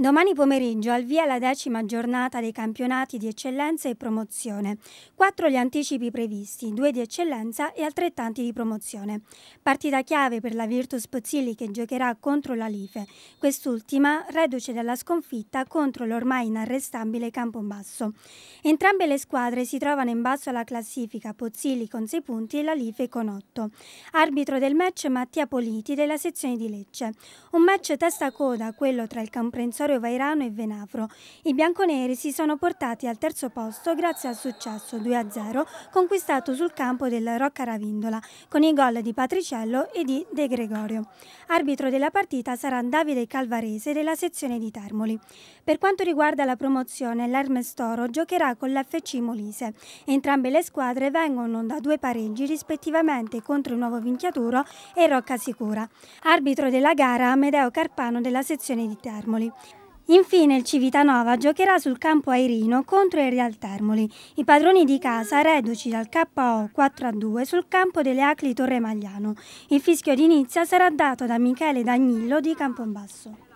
Domani pomeriggio al via la decima giornata dei campionati di eccellenza e promozione. Quattro gli anticipi previsti, due di eccellenza e altrettanti di promozione. Partita chiave per la Virtus Pozzilli che giocherà contro la Life, quest'ultima reduce dalla sconfitta contro l'ormai inarrestabile Campobasso. Entrambe le squadre si trovano in basso alla classifica, Pozzilli con 6 punti e la Life con 8. Arbitro del match Mattia Politi della sezione di Lecce. Un match testa a coda, quello tra il comprensore Rosario Vairano e Venafro. I bianconeri si sono portati al terzo posto grazie al successo 2-0 conquistato sul campo del Rocca Ravindola con i gol di Patriciello e di De Gregorio. Arbitro della partita sarà Davide Calvarese della sezione di Termoli. Per quanto riguarda la promozione, l'Hermes giocherà con l'FC Molise. Entrambe le squadre vengono da due pareggi rispettivamente contro il Nuovo Vinchiaturo e Rocca Sicura. Arbitro della gara Amedeo Carpano della sezione di Termoli. Infine il Civitanova giocherà sul campo airino contro il Real Termoli. I padroni di casa reduci dal KO 4-2 sul campo delle Acli Torre Magliano. Il fischio d'inizio sarà dato da Michele Dagnillo di Campombasso.